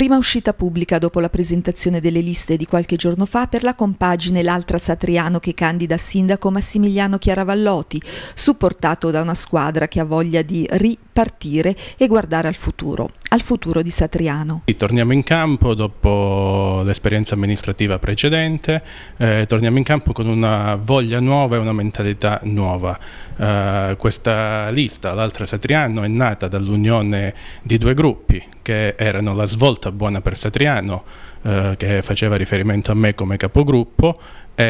Prima uscita pubblica dopo la presentazione delle liste di qualche giorno fa per la compagine L'altra Satriano che candida sindaco Massimiliano Chiaravallotti, supportato da una squadra che ha voglia di ri partire e guardare al futuro, al futuro di Satriano. Torniamo in campo dopo l'esperienza amministrativa precedente, eh, torniamo in campo con una voglia nuova e una mentalità nuova. Eh, questa lista, l'altra Satriano, è nata dall'unione di due gruppi che erano la svolta buona per Satriano, eh, che faceva riferimento a me come capogruppo e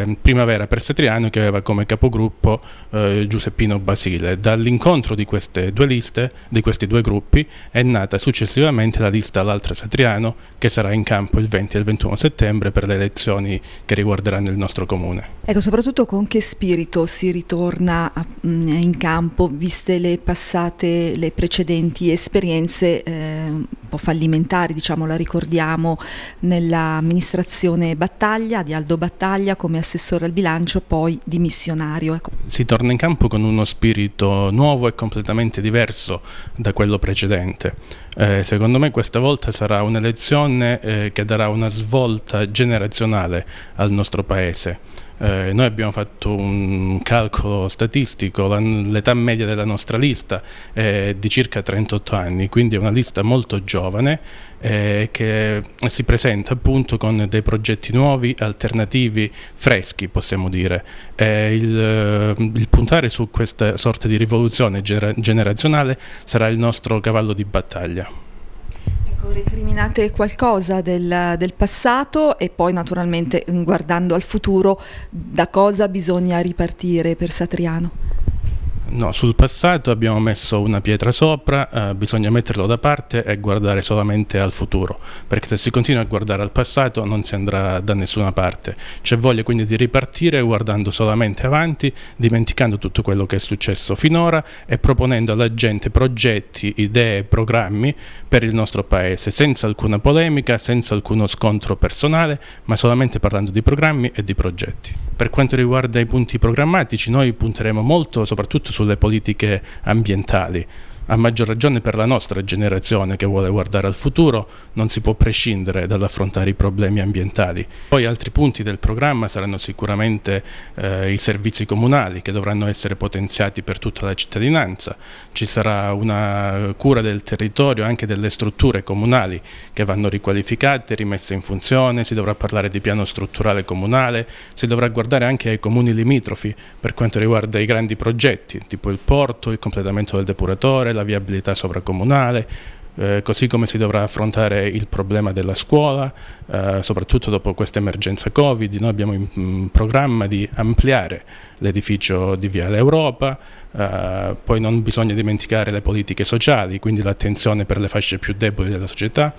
ehm, Primavera per Setriano che aveva come capogruppo eh, Giuseppino Basile. Dall'incontro di queste due liste, di questi due gruppi, è nata successivamente la lista L'Altra Setriano che sarà in campo il 20 e il 21 settembre per le elezioni che riguarderanno il nostro comune. Ecco, soprattutto con che spirito si ritorna mm, in campo, viste le passate, le precedenti esperienze? Eh, po' fallimentari, diciamo, la ricordiamo nell'amministrazione Battaglia, di Aldo Battaglia come assessore al bilancio, poi dimissionario. Ecco. Si torna in campo con uno spirito nuovo e completamente diverso da quello precedente. Eh, secondo me questa volta sarà un'elezione eh, che darà una svolta generazionale al nostro Paese. Eh, noi abbiamo fatto un calcolo statistico, l'età media della nostra lista è di circa 38 anni, quindi è una lista molto giovane eh, che si presenta appunto con dei progetti nuovi, alternativi, freschi possiamo dire. Eh, il, il, puntare su questa sorta di rivoluzione gener generazionale sarà il nostro cavallo di battaglia. Ecco, esaminate qualcosa del, del, passato e poi naturalmente mm, guardando al futuro da cosa bisogna ripartire per Satriano? No, sul passato abbiamo messo una pietra sopra, eh, bisogna metterlo da parte e guardare solamente al futuro, perché se si continua a guardare al passato non si andrà da nessuna parte. C'è voglia quindi di ripartire guardando solamente avanti, dimenticando tutto quello che è successo finora e proponendo alla gente progetti, idee, programmi per il nostro paese, senza alcuna polemica, senza alcuno scontro personale, ma solamente parlando di programmi e di progetti. Per quanto riguarda i punti programmatici, noi punteremo molto soprattutto su sulle politiche ambientali. A maggior ragione per la nostra generazione che vuole guardare al futuro, non si può prescindere dall'affrontare i problemi ambientali. Poi altri punti del programma saranno sicuramente eh, i servizi comunali che dovranno essere potenziati per tutta la cittadinanza. Ci sarà una cura del territorio, anche delle strutture comunali che vanno riqualificate, rimesse in funzione, si dovrà parlare di piano strutturale comunale, si dovrà guardare anche ai comuni limitrofi per quanto riguarda i grandi progetti, tipo il porto, il completamento del depuratore, la della viabilità sovracomunale, eh, così come si dovrà affrontare il problema della scuola, eh, soprattutto dopo questa emergenza Covid, noi abbiamo in, mm, programma di ampliare l'edificio di Viale Europa, eh, poi non bisogna dimenticare le politiche sociali, quindi l'attenzione per le fasce più deboli della società,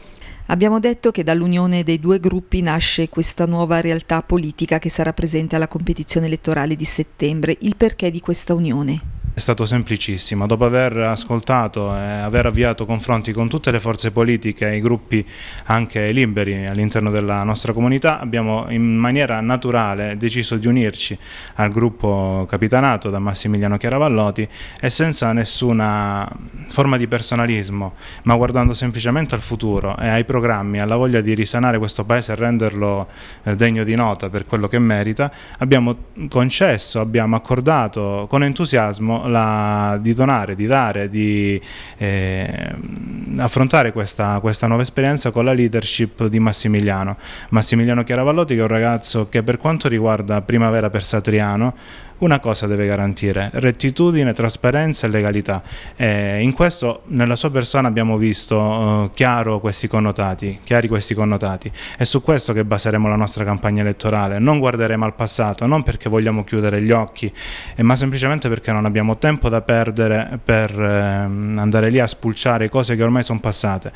Abbiamo detto che dall'unione dei due gruppi nasce questa nuova realtà politica che sarà presente alla competizione elettorale di settembre. Il perché di questa unione? è stato semplicissimo. Dopo aver ascoltato e aver avviato confronti con tutte le forze politiche e i gruppi anche liberi all'interno della nostra comunità, abbiamo in maniera naturale deciso di unirci al gruppo capitanato da Massimiliano Chiaravallotti e senza nessuna forma di personalismo, ma guardando semplicemente al futuro e ai programmi, alla voglia di risanare questo paese e renderlo eh, degno di nota per quello che merita, abbiamo concesso, abbiamo accordato con entusiasmo la, di donare, di dare, di eh, affrontare questa, questa, nuova esperienza con la leadership di Massimiliano. Massimiliano Chiaravallotti che è un ragazzo che per quanto riguarda Primavera per Satriano una cosa deve garantire, rettitudine, trasparenza e legalità. E in questo nella sua persona abbiamo visto eh, questi chiari questi connotati. È su questo che baseremo la nostra campagna elettorale. Non guarderemo al passato, non perché vogliamo chiudere gli occhi, eh, ma semplicemente perché non abbiamo tempo da perdere per eh, andare lì a spulciare cose che ormai sono passate.